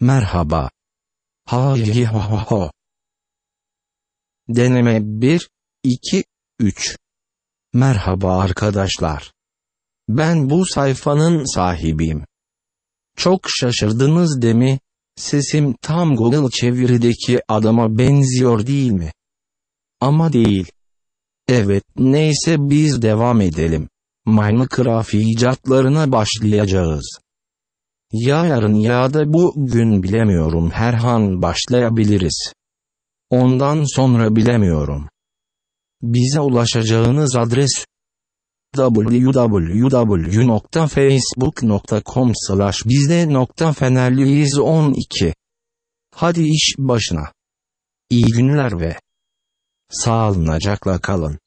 Merhaba. Hay ha ha ha. Deneme 1, 2, 3. Merhaba arkadaşlar. Ben bu sayfanın sahibiyim. Çok şaşırdınız değil mi? Sesim tam Google çevirideki adama benziyor değil mi? Ama değil. Evet neyse biz devam edelim. Minecraft icatlarına başlayacağız. Ya yarın ya da bugün bilemiyorum herhan başlayabiliriz. Ondan sonra bilemiyorum. Bize ulaşacağınız adres www.facebook.com slash bizde 12. Hadi iş başına. İyi günler ve sağlıcakla kalın.